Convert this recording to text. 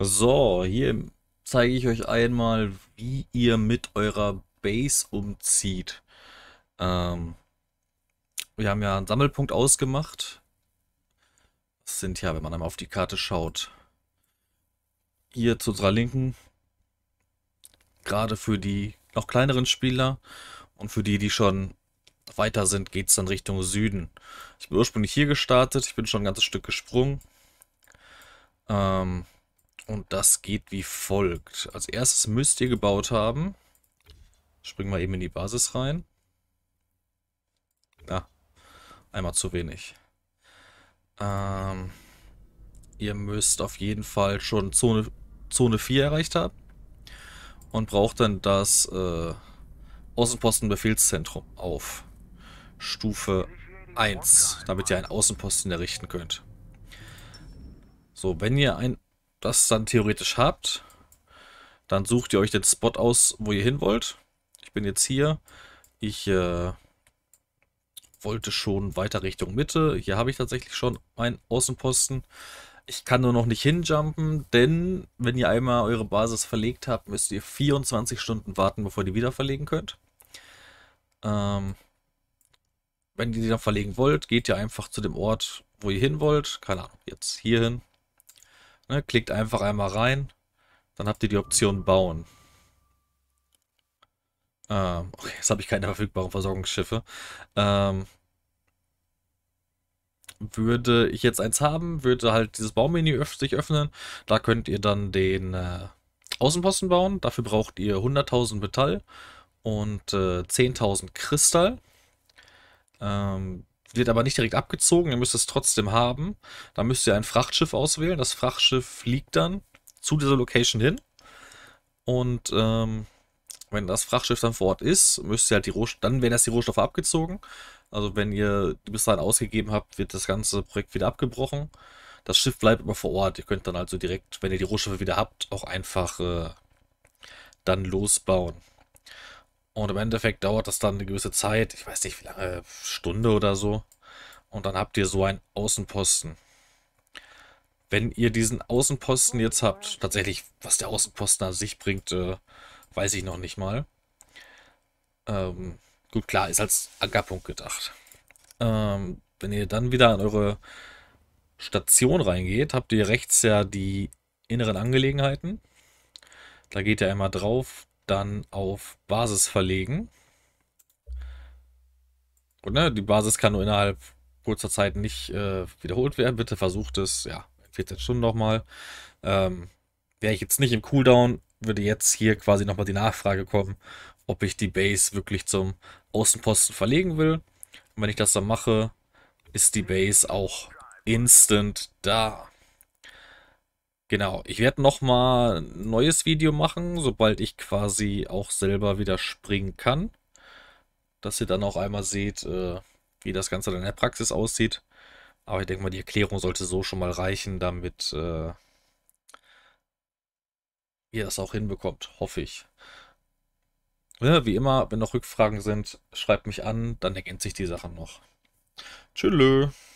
So, hier zeige ich euch einmal, wie ihr mit eurer Base umzieht. Ähm, wir haben ja einen Sammelpunkt ausgemacht. Das sind ja, wenn man einmal auf die Karte schaut, hier zu unserer Linken, gerade für die noch kleineren Spieler und für die, die schon weiter sind, geht es dann Richtung Süden. Ich bin ursprünglich hier gestartet, ich bin schon ein ganzes Stück gesprungen. Ähm, und das geht wie folgt. Als erstes müsst ihr gebaut haben. Springen wir eben in die Basis rein. Na, einmal zu wenig. Ähm, ihr müsst auf jeden Fall schon Zone, Zone 4 erreicht haben. Und braucht dann das äh, Außenpostenbefehlszentrum auf Stufe 1, damit ihr einen Außenposten errichten könnt. So, wenn ihr einen das dann theoretisch habt, dann sucht ihr euch den Spot aus, wo ihr hin wollt. Ich bin jetzt hier. Ich äh, wollte schon weiter Richtung Mitte. Hier habe ich tatsächlich schon einen Außenposten. Ich kann nur noch nicht hinjumpen, denn wenn ihr einmal eure Basis verlegt habt, müsst ihr 24 Stunden warten, bevor ihr die wieder verlegen könnt. Ähm, wenn ihr die dann verlegen wollt, geht ihr einfach zu dem Ort, wo ihr hin wollt. Keine Ahnung, jetzt hier hin. Ne, klickt einfach einmal rein. Dann habt ihr die Option Bauen. Ähm, okay, jetzt habe ich keine verfügbaren Versorgungsschiffe. Ähm, würde ich jetzt eins haben, würde halt dieses Baumenü öff sich öffnen. Da könnt ihr dann den äh, Außenposten bauen. Dafür braucht ihr 100.000 Metall und äh, 10.000 Kristall. Ähm, wird aber nicht direkt abgezogen, ihr müsst es trotzdem haben. Da müsst ihr ein Frachtschiff auswählen. Das Frachtschiff fliegt dann zu dieser Location hin. Und ähm, wenn das Frachtschiff dann vor Ort ist, müsst ihr halt die Rohstoffe, dann werden erst die Rohstoffe abgezogen. Also wenn ihr die bis dahin ausgegeben habt, wird das ganze Projekt wieder abgebrochen. Das Schiff bleibt aber vor Ort. Ihr könnt dann also direkt, wenn ihr die Rohstoffe wieder habt, auch einfach äh, dann losbauen. Und im Endeffekt dauert das dann eine gewisse Zeit, ich weiß nicht wie lange, Stunde oder so. Und dann habt ihr so einen Außenposten. Wenn ihr diesen Außenposten jetzt habt, tatsächlich, was der Außenposten an sich bringt, äh, weiß ich noch nicht mal. Ähm, gut, klar, ist als Ankerpunkt gedacht. Ähm, wenn ihr dann wieder an eure Station reingeht, habt ihr rechts ja die inneren Angelegenheiten. Da geht ihr einmal drauf, dann auf Basis verlegen. Und ne, die Basis kann nur innerhalb kurzer Zeit nicht äh, wiederholt werden. Bitte versucht es, ja, 14 Stunden nochmal. Ähm, Wäre ich jetzt nicht im Cooldown, würde jetzt hier quasi nochmal die Nachfrage kommen, ob ich die Base wirklich zum Außenposten verlegen will. Und wenn ich das dann mache, ist die Base auch instant da. Genau, ich werde nochmal ein neues Video machen, sobald ich quasi auch selber wieder springen kann. Dass ihr dann auch einmal seht, äh, wie das Ganze dann in der Praxis aussieht. Aber ich denke mal, die Erklärung sollte so schon mal reichen, damit äh, ihr das auch hinbekommt, hoffe ich. Ja, ne, wie immer, wenn noch Rückfragen sind, schreibt mich an, dann ergänze ich die Sachen noch. Tschüss.